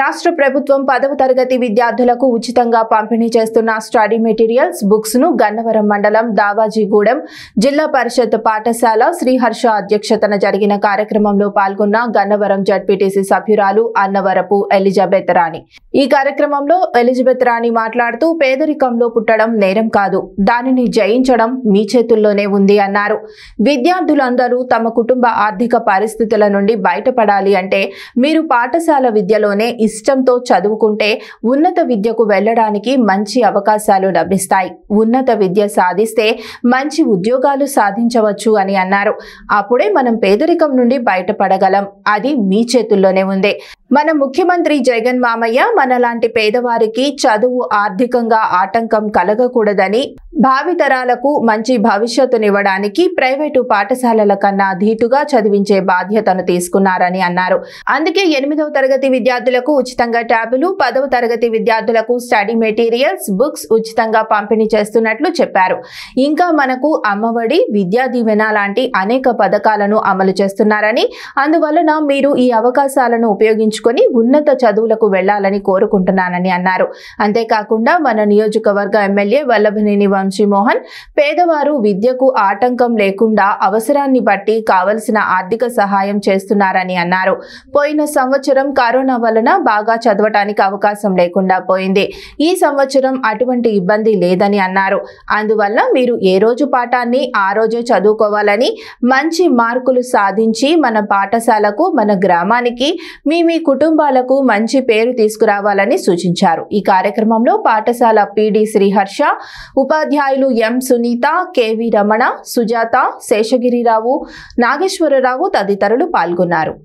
రాష్ట్ర ప్రభుత్వం పదవ తరగతి విద్యార్థులకు ఉచితంగా పంపిణీ చేస్తున్న స్టడీ మెటీరియల్స్ బుక్స్ ను గన్నవరం మండలం దావాజీగూడెం జిల్లా పరిషత్ పాఠశాల శ్రీహర్ష అధ్యక్షతన జరిగిన కార్యక్రమంలో పాల్గొన్న గన్నవరం జడ్పీటీసీ సభ్యురాలు అన్నవరపు ఎలిజబెత్ రాణి ఈ కార్యక్రమంలో ఎలిజబెత్ రాణి మాట్లాడుతూ పేదరికంలో పుట్టడం నేరం కాదు దానిని జయించడం మీ చేతుల్లోనే ఉంది అన్నారు విద్యార్థులందరూ తమ కుటుంబ ఆర్థిక పరిస్థితుల నుండి బయటపడాలి అంటే మీరు పాఠశాల విద్యలోనే ఇష్టంతో చదువుకుంటే ఉన్నత విద్యకు వెళ్ళడానికి మంచి అవకాశాలు లభిస్తాయి ఉన్నత విద్య సాధిస్తే మంచి ఉద్యోగాలు సాధించవచ్చు అని అన్నారు అప్పుడే మనం పేదరికం నుండి బయటపడగలం అది మీ చేతుల్లోనే ఉంది మన ముఖ్యమంత్రి జగన్ మామయ్య మనలాంటి పేదవారికి చదువు ఆర్థికంగా ఆటంకం కలగకూడదని భావితరాలకు మంచి భవిష్యత్తునివ్వడానికి ప్రైవేటు పాఠశాలల కన్నా ధీటుగా చదివించే బాధ్యతను తీసుకున్నారని అన్నారు అందుకే ఎనిమిదవ తరగతి విద్యార్థులకు ఉచితంగా ట్యాబులు పదవ తరగతి విద్యార్థులకు స్టడీ మెటీరియల్స్ బుక్స్ ఉచితంగా పంపిణీ చేస్తున్నట్లు చెప్పారు ఇంకా మనకు అమ్మఒడి విద్యా దీవెన లాంటి అనేక పథకాలను అమలు చేస్తున్నారని అందువలన మీరు ఈ అవకాశాలను ఉపయోగించు ఉపయోగించుకొని ఉన్నత చదువులకు వెళ్లాలని కోరుకుంటున్నానని అన్నారు అంతేకాకుండా మన నియోజకవర్గ ఎమ్మెల్యే వల్లభనేని వంశీమోహన్ పేదవారు విద్యకు ఆటంకం లేకుండా అవసరాన్ని బట్టి కావలసిన ఆర్థిక సహాయం చేస్తున్నారని అన్నారు పోయిన సంవత్సరం కరోనా వలన బాగా చదవటానికి అవకాశం లేకుండా పోయింది ఈ సంవత్సరం అటువంటి ఇబ్బంది లేదని అన్నారు అందువల్ల మీరు ఏ రోజు పాఠాన్ని ఆ రోజే చదువుకోవాలని మంచి మార్కులు సాధించి మన పాఠశాలకు మన గ్రామానికి మీ మీ కుటుంబాలకు మంచి పేరు తీసుకురావాలని సూచించారు ఈ కార్యక్రమంలో పాఠశాల పిడి శ్రీహర్ష ఉపాధ్యాయులు ఎం సునీత కెవి రమణ సుజాత శేషగిరిరావు నాగేశ్వరరావు తదితరులు పాల్గొన్నారు